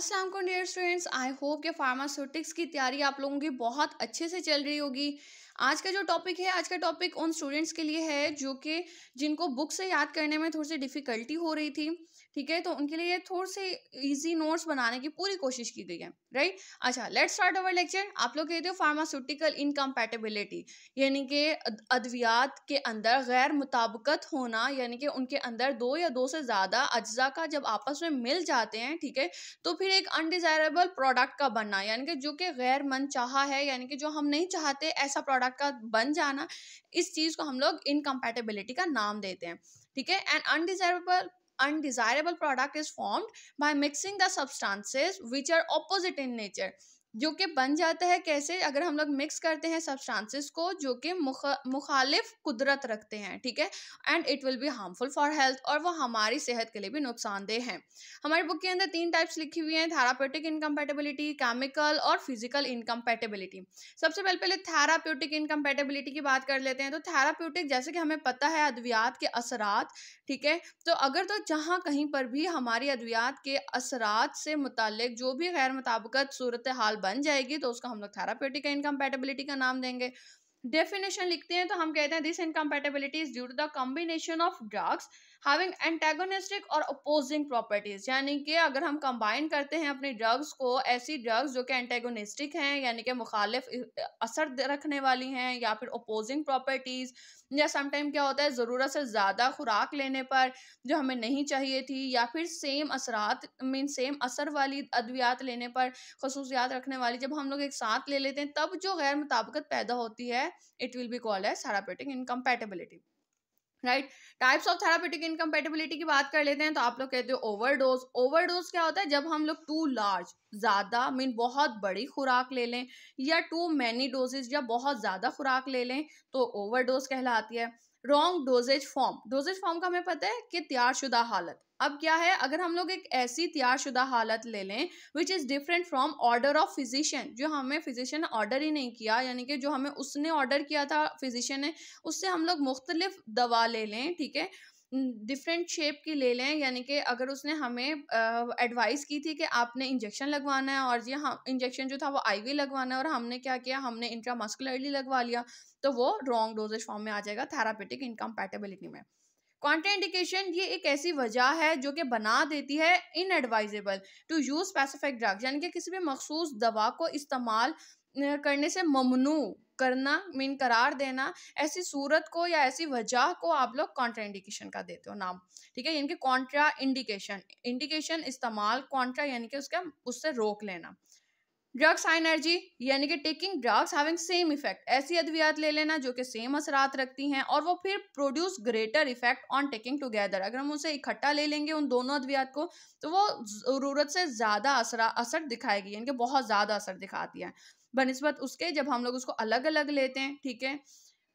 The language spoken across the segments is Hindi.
अस्सलाम को डियर स्टूडेंट्स आई होप के फार्मास्यूटिक्स की तैयारी आप लोगों की बहुत अच्छे से चल रही होगी आज का जो टॉपिक है आज का टॉपिक उन स्टूडेंट्स के लिए है जो कि जिनको बुक से याद करने में थोड़ी सी डिफ़िकल्टी हो रही थी ठीक है तो उनके लिए थोड़े से ईजी नोट्स बनाने की पूरी कोशिश की गई है राइट अच्छा लेट स्टार्ट अवर लेक्चर आप लोग कहते हो फार्मास्यूटिकल इनकम्पैटिबिलिटी यानी कि अद्वियात के अंदर गैर मुताबकत होना यानी कि उनके अंदर दो या दो से ज़्यादा अज्जा का जब आपस में मिल जाते हैं ठीक है तो फिर एक अनडिज़ायरेबल प्रोडक्ट का बनना यानी कि जो कि गैर मन चाहा है यानी कि जो हम नहीं चाहते ऐसा प्रोडक्ट का बन जाना इस चीज़ को हम लोग इनकम्पैटिबिलिटी का नाम देते हैं ठीक है and undesirable undesirable product is formed by mixing the substances which are opposite in nature जो कि बन जाता है कैसे अगर हम लोग मिक्स करते हैं सब्सटेंसेस को जो कि मुख, मुखालिफ कुदरत रखते हैं ठीक है and it will be harmful for health और वो हमारी सेहत के लिए भी नुकसानदेह हैं हमारी बुक के अंदर तीन टाइप्स लिखी हुई हैं थेरापेटिक इनकम्पेटेबिलिटी केमिकल और फिजिकल इनकम्पेटेबिलिटी सबसे पहले पहले थेराप्यूटिक इनकम्पेटेबिलिटी की बात कर लेते हैं तो थेराप्यूटिक जैसे कि हमें पता है अद्वियात के असरात ठीक है तो अगर तो जहाँ कहीं पर भी हमारी अद्वियात के असरात से मुतल जो भी गैर मुताबकत सूरत हाल बन जाएगी तो उसका हम लोग थेरापेटिक इनकम्पेटेबिलिटी का नाम देंगे डेफिनेशन लिखते हैं तो हम कहते हैं this incompatibility is due to the combination of drugs having antagonistic और अपोजिंग प्रॉपर्टीज यानी कि अगर हम कंबाइन करते हैं अपने ड्रग्स को ऐसी ड्रग्स जो कि एंटेगोनिस्टिक हैं यानी कि मुखालिफ असर रखने वाली हैं या फिर अपोजिंग प्रॉपर्टीज़ या समटाइम क्या होता है ज़रूरत से ज़्यादा खुराक लेने पर जो हमें नहीं चाहिए थी या फिर सेम असरात मीन सेम असर वाली अद्वियात लेने पर खसूसियात रखने वाली जब हम लोग एक साथ ले लेते हैं तब जो गैर मुताबकत पैदा होती है it will be called as therapeutic incompatibility right types of therapeutic incompatibility की बात कर लेते हैं तो आप लोग कहते हो ओवरडोज ओवरडोज क्या होता है जब हम लोग टू लार्ज ज़्यादा मीन बहुत बड़ी खुराक ले लें या टू मैनी डोजेज या बहुत ज़्यादा खुराक ले लें तो ओवरडोज कहलाती है wrong dosage form dosage form का हमें पता है कि त्यारशुदा हालत अब क्या है अगर हम लोग एक ऐसी तैयारशुदा हालत ले लें which is different from order of physician जो हमें फिजिशियन ऑर्डर ही नहीं किया यानी कि जो हमें उसने ऑर्डर किया था फिजिशियन ने उससे हम लोग मुख्तलिफ दवा ले लें ठीक है डिफरेंट शेप की ले लें यानी कि अगर उसने हमें एडवाइस की थी कि आपने इंजेक्शन लगवाना है और ये हम इंजेक्शन जो था वो आईवी लगवाना है और हमने क्या किया हमने इंट्रामस्कुलरली लगवा लिया तो वो रॉन्ग डोजेज फॉर्म में आ जाएगा थेरापेटिक इनकम्पैटेबिलिटी में इंडिकेशन ये एक ऐसी वजह है जो कि बना देती है advisable to use specific drugs यानी कि किसी भी मखसूस दवा को इस्तेमाल करने से ममनू करना मीन करार देना ऐसी सूरत को या ऐसी वजह को आप लोग कॉन्ट्रा इंडिकेशन का देते हो नाम ठीक है यानी कि कॉन्ट्रा इंडिकेशन इंडिकेशन इस्तेमाल कॉन्ट्रा यानी कि उसका उससे रोक लेना ड्रग्स हाई एनर्जी यानी कि taking drugs having same effect ऐसी अद्वियात ले लेना जो कि सेम असरात रखती हैं और वो फिर produce greater effect on taking together अगर हम उसे इकट्ठा ले लेंगे उन दोनों अद्वियात को तो वो ज़रूरत से ज़्यादा असर असर दिखाएगी यानी कि बहुत ज़्यादा असर दिखाती है बनस्बत उसके जब हम लोग उसको अलग अलग लेते हैं ठीक है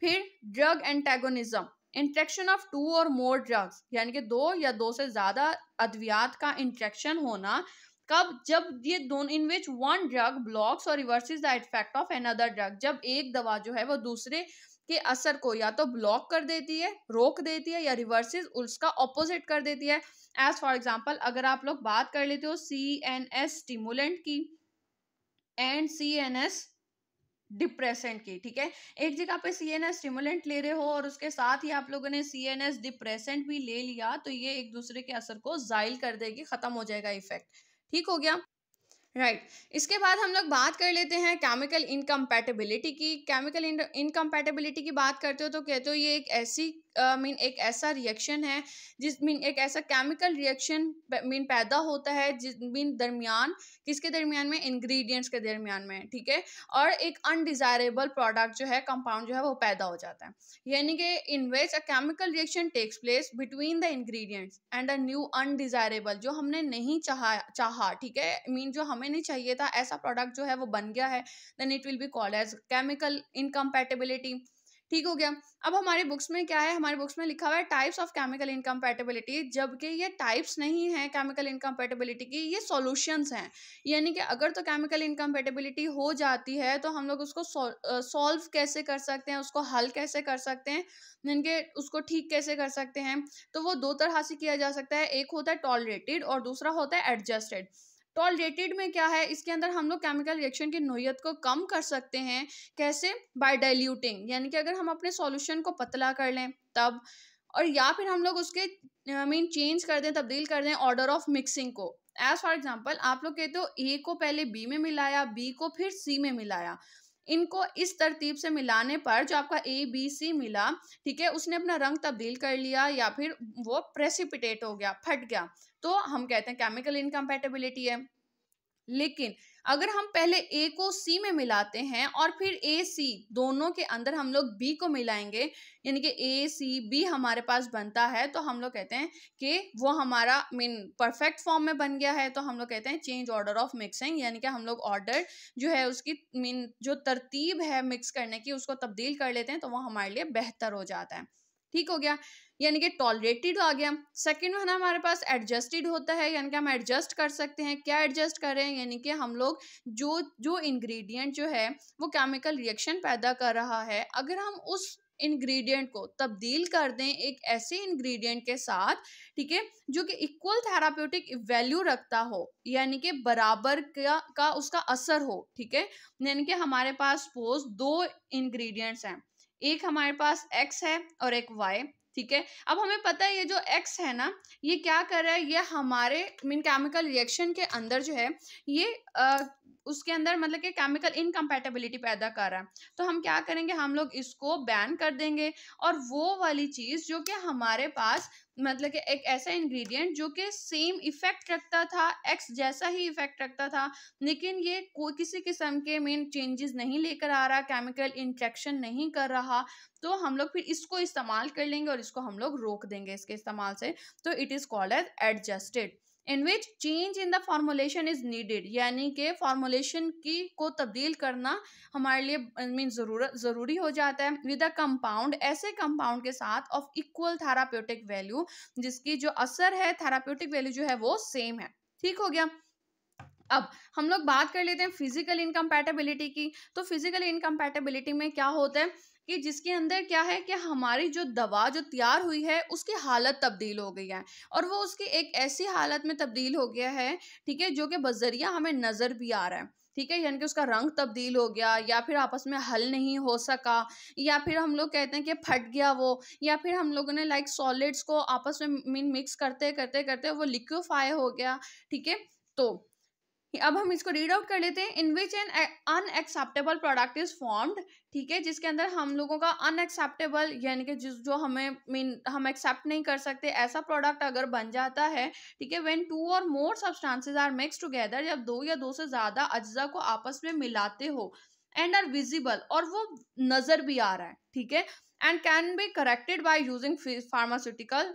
फिर drug antagonism interaction of two और मोर ड्रग्स यानी कि दो या दो से ज़्यादा अद्वियात का इंट्रेक्शन होना कब जब ये दोनों in which one drug blocks और reverse the effect of another drug जब एक दवा जो है वो दूसरे के असर को या तो ब्लॉक कर देती है रोक देती है या रिवर्स उसका ऑपोजिट कर देती है एज फॉर एग्जाम्पल अगर आप लोग बात कर लेते हो सी एन एस स्टिमुलेंट की and C N S depressant की ठीक है एक जगह पे सी एन एस स्टिमुलेंट ले रहे हो और उसके साथ ही आप लोगों ने सी एन एस डिप्रेसेंट भी ले लिया तो ये एक दूसरे के असर को जाइल कर देगी खत्म हो जाएगा इफेक्ट ठीक हो गया राइट right. इसके बाद हम लोग बात कर लेते हैं केमिकल इनकम्पैटिबिलिटी की केमिकल इनकम्पैटिबिलिटी की बात करते हो तो कहते हो ये एक ऐसी मीन uh, एक ऐसा रिएक्शन है जिस मीन एक ऐसा केमिकल रिएक्शन मीन पैदा होता है जिस मीन दरमियान किसके दरमियान में इंग्रेडिएंट्स के दरमियान में ठीक है और एक अनडिज़ायरेबल प्रोडक्ट जो है कंपाउंड जो है वो पैदा हो जाता है यानी कि in which a chemical reaction takes place between the ingredients and a new undesirable जो हमने नहीं चाहा चाहा ठीक है मीन जो हम हमें नहीं चाहिए था ऐसा प्रोडक्ट जो है वो बन गया है then it will be called as chemical incompatibility ठीक हो गया अब हमारे बुक्स में क्या है हमारे बुक्स में लिखा हुआ है टाइप्स ऑफ केमिकल इनकम्पैटिबिलिटी जबकि ये टाइप्स नहीं है केमिकल इनकम्पैटिबिलिटी की ये सॉल्यूशंस हैं यानी कि अगर तो केमिकल इनकम्पैटिबिलिटी हो जाती है तो हम लोग उसको सॉल्व कैसे कर सकते हैं उसको हल कैसे कर सकते हैं इनके उसको ठीक कैसे कर सकते हैं तो वो दो तरह से किया जा सकता है एक होता है टॉलरेटेड और दूसरा होता है एडजस्टेड टॉलरेटेड में क्या है इसके अंदर हम लोग केमिकल रिएक्शन की नोयत को कम कर सकते हैं कैसे बाय डाइल्यूटिंग यानी कि अगर हम अपने सॉल्यूशन को पतला कर लें तब और या फिर हम लोग उसके आई मीन चेंज कर दें तब्दील कर दें ऑर्डर ऑफ मिक्सिंग को एज फॉर एग्जाम्पल आप लोग कहते हो ए को पहले बी में मिलाया बी को फिर सी में मिलाया इनको इस तरतीब से मिलाने पर जो आपका ए बी सी मिला ठीक है उसने अपना रंग तब्दील कर लिया या फिर वो प्रेसिपिटेट हो गया फट गया तो हम कहते हैं केमिकल इनकम्पेटेबिलिटी है लेकिन अगर हम पहले ए को सी में मिलाते हैं और फिर ए सी दोनों के अंदर हम लोग बी को मिलाएंगे यानी कि ए सी बी हमारे पास बनता है तो हम लोग कहते हैं कि वो हमारा मीन परफेक्ट फॉर्म में बन गया है तो हम लोग कहते हैं चेंज ऑर्डर ऑफ मिक्सिंग यानी कि हम लोग ऑर्डर जो है उसकी मीन जो तरतीब है मिक्स करने की उसको तब्दील कर लेते हैं तो वो हमारे लिए बेहतर हो जाता है ठीक हो गया यानी कि टॉलरेटेड आ गया सेकेंड वन हमारे पास एडजस्टेड होता है यानी कि हम एडजस्ट कर सकते हैं क्या एडजस्ट करें यानी कि हम लोग जो जो इंग्रेडिएंट जो है वो केमिकल रिएक्शन पैदा कर रहा है अगर हम उस इंग्रेडिएंट को तब्दील कर दें एक ऐसे इंग्रेडिएंट के साथ ठीक है जो कि इक्वल थेराप्यूटिक वैल्यू रखता हो यानी कि बराबर का का उसका असर हो ठीक है यानी कि हमारे पास सपोज दो इंग्रेडिएंट्स हैं एक हमारे पास एक्स है और एक वाई ठीक है अब हमें पता है ये जो एक्स है ना ये क्या कर रहा है ये हमारे मीन केमिकल रिएक्शन के अंदर जो है ये उसके अंदर मतलब कि केमिकल इनकम्पैटिबिलिटी पैदा कर रहा है तो हम क्या करेंगे हम लोग इसको बैन कर देंगे और वो वाली चीज़ जो कि हमारे पास मतलब कि एक ऐसा इंग्रेडिएंट जो कि सेम इफ़ेक्ट रखता था एक्स जैसा ही इफ़ेक्ट रखता था लेकिन ये कोई किसी किस्म के मेन चेंजेस नहीं लेकर आ रहा केमिकल इंट्रैक्शन नहीं कर रहा तो हम लोग फिर इसको इस्तेमाल कर लेंगे और इसको हम लोग रोक देंगे इसके इस्तेमाल से तो it is called as adjusted in which change in the formulation is needed यानी कि फॉर्मुलेशन की को तब्दील करना हमारे लिए मीन ज़रूरत ज़रूरी हो जाता है विद अ कंपाउंड ऐसे कंपाउंड के साथ ऑफ इक्वल थेराप्यूटिक वैल्यू जिसकी जो असर है थेराप्यूटिक वैल्यू जो है वो सेम है ठीक हो गया अब हम लोग बात कर लेते हैं फिजिकल इनकम्पैटेबिलिटी की तो फिजिकल इनकम्पैटेबिलिटी में क्या होता है कि जिसके अंदर क्या है कि हमारी जो दवा जो तैयार हुई है उसकी हालत तब्दील हो गई है और वो उसकी एक ऐसी हालत में तब्दील हो गया है ठीक है जो कि बजरिया हमें नज़र भी आ रहा है ठीक है यानी कि उसका रंग तब्दील हो गया या फिर आपस में हल नहीं हो सका या फिर हम लोग कहते हैं कि फट गया वो या फिर हम लोगों ने लाइक सॉलिड्स को आपस में मीन मिक्स करते करते करते वो लिक्विफाई हो गया ठीक है तो अब हम इसको रीड आउट कर लेते हैं in which an unacceptable product is formed ठीक है जिसके अंदर हम लोगों का अनएक्सेप्टेबल यानी कि जिस जो हमें मीन हम एक्सेप्ट नहीं कर सकते ऐसा प्रोडक्ट अगर बन जाता है ठीक है व्हेन टू और more substances are mix together जब दो या दो से ज़्यादा अज्जा को आपस में मिलाते हो एंड आर विजिबल और वो नज़र भी आ रहा है ठीक है and can be corrected by using pharmaceutical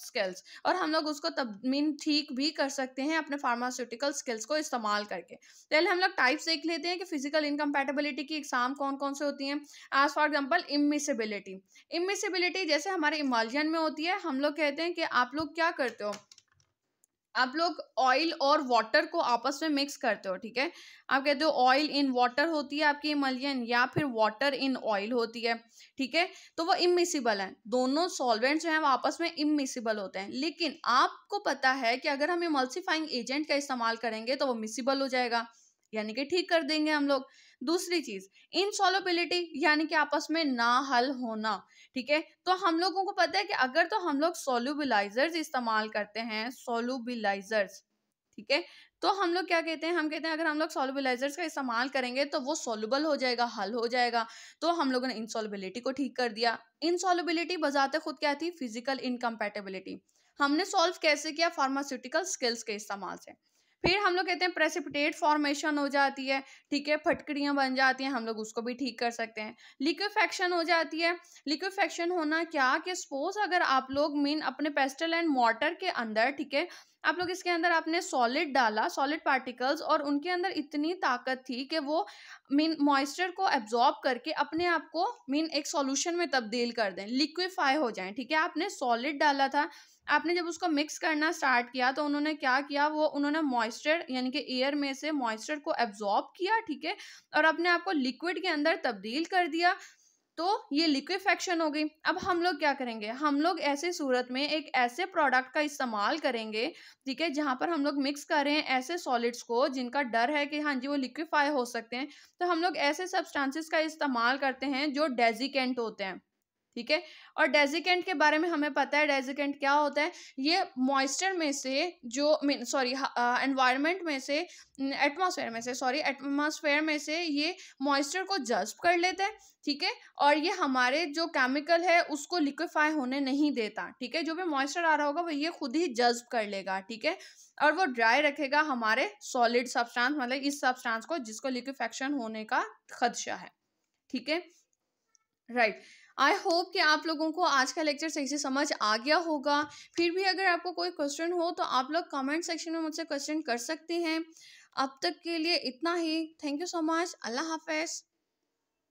skills और हम लोग उसको तब मीन ठीक भी कर सकते हैं अपने फार्मास्यूटिकल स्किल्स को इस्तेमाल करके पहले हम लोग टाइप्स देख लेते हैं कि फिजिकल इनकम्पेटेबिलिटी की एग्जाम कौन कौन से होती हैं as for example immiscibility immiscibility जैसे हमारे इमल्जन में होती है हम लोग कहते हैं कि आप लोग क्या करते हो आप लोग ऑयल और वाटर को आपस में मिक्स करते हो ठीक है आप कहते हो ऑयल इन वाटर होती है आपकी इमलियन या फिर वाटर इन ऑयल होती है ठीक है तो वो इमिसिबल है दोनों सॉल्वेंट्स जो हैं वो आपस में इमिसिबल होते हैं लेकिन आपको पता है कि अगर हम इमल्सिफाइंग एजेंट का इस्तेमाल करेंगे तो वो मिसिबल हो जाएगा यानी कि ठीक कर देंगे हम लोग दूसरी चीज इनसॉलोबिलिटी यानी कि आपस में ना हल होना ठीक है तो हम लोगों को पता है कि अगर तो हम लोग सोलूबिलाइजर्स इस्तेमाल करते हैं सोलूबिलाइजर्स ठीक है तो हम लोग क्या कहते हैं हम कहते हैं अगर हम लोग सोलबिलाइजर्स का इस्तेमाल करेंगे तो वो सोलबल हो जाएगा हल हो जाएगा तो हम लोगों ने इंसॉलबिलिटी को ठीक कर दिया इंसॉलबिलिटी बजाते खुद क्या थी फिजिकल इनकम्पेटेबिलिटी हमने सॉल्व कैसे किया फार्मास्यूटिकल स्किल्स के इस्तेमाल से फिर हम लोग कहते हैं प्रेसिपिटेट फॉर्मेशन हो जाती है ठीक है फटकड़ियाँ बन जाती हैं हम लोग उसको भी ठीक कर सकते हैं लिक्विफेक्शन हो जाती है लिक्विफेक्शन होना क्या कि सपोज अगर आप लोग मीन अपने पेस्टल एंड मोटर के अंदर ठीक है आप लोग इसके अंदर आपने सॉलिड डाला सॉलिड पार्टिकल्स और उनके अंदर इतनी ताकत थी कि वो मीन मॉइस्चर को एब्जॉर्ब करके अपने आप को मीन एक सॉल्यूशन में तब्दील कर दें लिक्विफाई हो जाएं ठीक है आपने सॉलिड डाला था आपने जब उसको मिक्स करना स्टार्ट किया तो उन्होंने क्या किया वो उन्होंने मॉइस्चर यानी कि एयर में से मॉइस्चर को एब्जॉर्ब किया ठीक है और अपने आप को लिक्विड के अंदर तब्दील कर दिया तो ये लिक्विफेक्शन हो गई अब हम लोग क्या करेंगे हम लोग ऐसे सूरत में एक ऐसे प्रोडक्ट का इस्तेमाल करेंगे ठीक है जहाँ पर हम लोग मिक्स कर रहे हैं ऐसे सॉलिड्स को जिनका डर है कि हाँ जी वो लिक्विफाई हो सकते हैं तो हम लोग ऐसे सब्सटेंसेस का इस्तेमाल करते हैं जो डेजिकेंट होते हैं ठीक है और डेजिकेंट के बारे में हमें पता है डेजिकेंट क्या होता है ये मॉइस्चर में से जो मीन सॉरी एनवायरनमेंट में से एटमॉस्फेयर में से सॉरी एटमॉस्फेयर में से ये मॉइस्चर को जज्ब कर लेते हैं ठीक है और ये हमारे जो केमिकल है उसको लिक्विफाई होने नहीं देता ठीक है जो भी मॉइस्चर आ रहा होगा वो ये खुद ही जज्ब कर लेगा ठीक है और वो ड्राई रखेगा हमारे सॉलिड सब्सटेंस मतलब इस सब्सटेंस को जिसको लिक्विफेक्शन होने का खदशा है ठीक है राइट right. आई होप कि आप लोगों को आज का लेक्चर सही से समझ आ गया होगा फिर भी अगर आपको कोई क्वेश्चन हो तो आप लोग कमेंट सेक्शन में मुझसे क्वेश्चन कर सकते हैं अब तक के लिए इतना ही थैंक यू सो मच अल्लाह हाफिज़